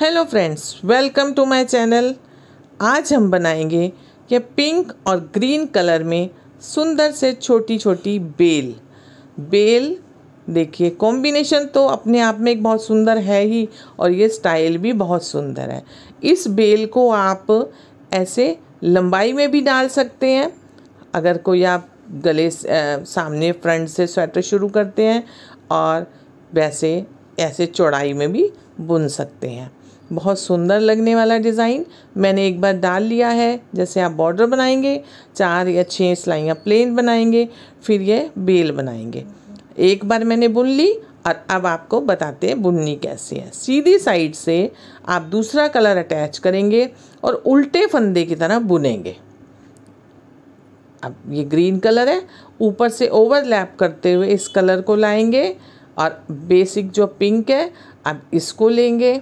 Hello friends welcome to my channel आज हम बनाएंगे ये पिंक और ग्रीन कलर में सुंदर से छोटी छोटी बेल बेल देखिए कॉम्बिनेशन तो अपने आप में एक बहुत सुंदर है ही और ये स्टाइल भी बहुत सुंदर है इस बेल को आप ऐसे लंबाई में भी डाल सकते हैं अगर कोई आप गले सामने फ्रंट से स्वेटर शुरू करते हैं और वैसे ऐसे चौड़ाई में भी बुन सकते हैं बहुत सुंदर लगने वाला डिज़ाइन मैंने एक बार डाल लिया है जैसे आप बॉर्डर बनाएंगे चार या छः सिलाइयाँ प्लेन बनाएंगे फिर ये बेल बनाएंगे एक बार मैंने बुन ली और अब आपको बताते हैं बुननी कैसी है सीधी साइड से आप दूसरा कलर अटैच करेंगे और उल्टे फंदे की तरह बुनेंगे अब ये ग्रीन कलर है ऊपर से ओवरलैप करते हुए इस कलर को लाएंगे और बेसिक जो पिंक है अब इसको लेंगे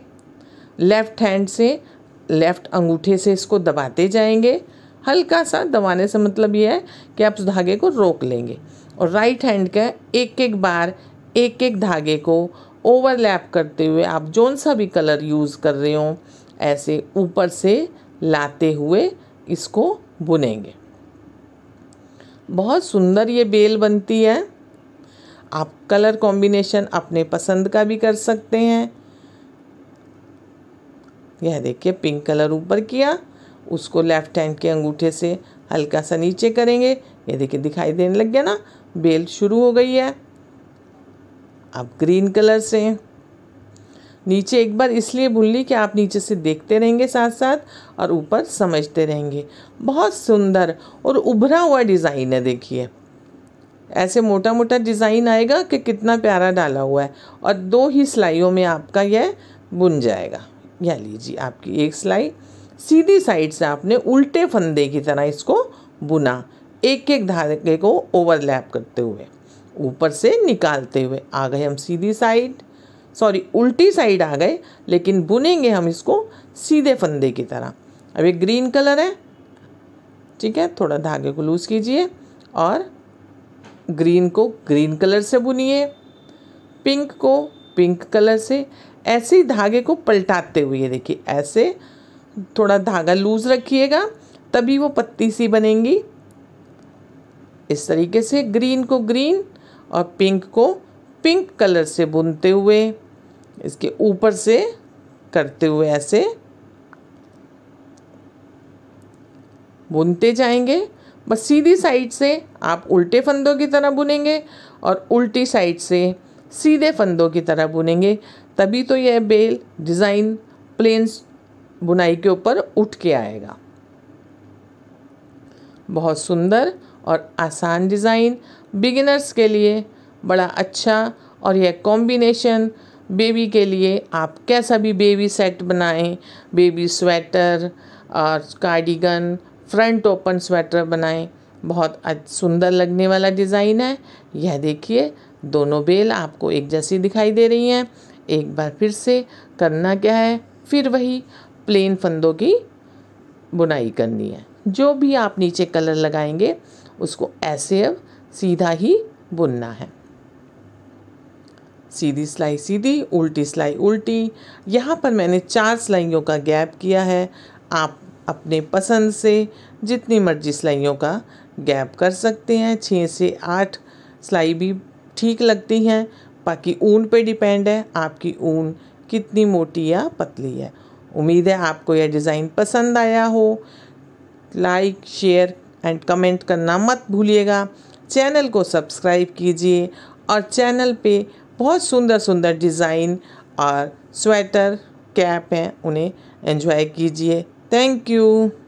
लेफ़्ट हैंड से लेफ़्ट अंगूठे से इसको दबाते जाएंगे हल्का सा दबाने से मतलब ये है कि आप उस धागे को रोक लेंगे और राइट हैंड का एक एक बार एक एक धागे को ओवरलैप करते हुए आप जौन सा भी कलर यूज़ कर रहे हो ऐसे ऊपर से लाते हुए इसको बुनेंगे बहुत सुंदर ये बेल बनती है आप कलर कॉम्बिनेशन अपने पसंद का भी कर सकते हैं यह देखिए पिंक कलर ऊपर किया उसको लेफ्ट हैंड के अंगूठे से हल्का सा नीचे करेंगे ये देखिए दिखाई देने लग गया ना बेल शुरू हो गई है अब ग्रीन कलर से नीचे एक बार इसलिए भूल ली कि आप नीचे से देखते रहेंगे साथ साथ और ऊपर समझते रहेंगे बहुत सुंदर और उभरा हुआ डिज़ाइन है देखिए ऐसे मोटा मोटा डिज़ाइन आएगा कि कितना प्यारा डाला हुआ है और दो ही सिलाइयों में आपका यह बुन जाएगा यह लीजिए आपकी एक सिलाई सीधी साइड से आपने उल्टे फंदे की तरह इसको बुना एक एक धागे को ओवरलैप करते हुए ऊपर से निकालते हुए आ गए हम सीधी साइड सॉरी उल्टी साइड आ गए लेकिन बुनेंगे हम इसको सीधे फंदे की तरह अब ये ग्रीन कलर है ठीक है थोड़ा धागे को लूज़ कीजिए और ग्रीन को ग्रीन कलर से बुनिए पिंक को पिंक कलर से ऐसे ही धागे को पलटाते हुए देखिए ऐसे थोड़ा धागा लूज़ रखिएगा तभी वो पत्ती सी बनेंगी इस तरीके से ग्रीन को ग्रीन और पिंक को पिंक कलर से बुनते हुए इसके ऊपर से करते हुए ऐसे बुनते जाएंगे बस सीधी साइड से आप उल्टे फंदों की तरह बुनेंगे और उल्टी साइड से सीधे फंदों की तरह बुनेंगे तभी तो यह बेल डिज़ाइन प्लेन्स बुनाई के ऊपर उठ के आएगा बहुत सुंदर और आसान डिज़ाइन बिगिनर्स के लिए बड़ा अच्छा और यह कॉम्बिनेशन बेबी के लिए आप कैसा भी बेबी सेट बनाएं बेबी स्वेटर और कार्डिगन फ्रंट ओपन स्वेटर बनाएं बहुत सुंदर लगने वाला डिज़ाइन है यह देखिए दोनों बेल आपको एक जैसी दिखाई दे रही हैं एक बार फिर से करना क्या है फिर वही प्लेन फंदों की बुनाई करनी है जो भी आप नीचे कलर लगाएंगे उसको ऐसे अब सीधा ही बुनना है सीधी सिलाई सीधी उल्टी सिलाई उल्टी यहाँ पर मैंने चार सिलाइयों का गैप किया है आप अपने पसंद से जितनी मर्जी सिलाइयों का गैप कर सकते हैं छः से आठ सिलाई भी ठीक लगती हैं बाकी ऊन पे डिपेंड है आपकी ऊन कितनी मोटी या पतली है उम्मीद है आपको यह डिज़ाइन पसंद आया हो लाइक शेयर एंड कमेंट करना मत भूलिएगा चैनल को सब्सक्राइब कीजिए और चैनल पे बहुत सुंदर सुंदर डिज़ाइन और स्वेटर कैप हैं उन्हें एंजॉय कीजिए Thank you.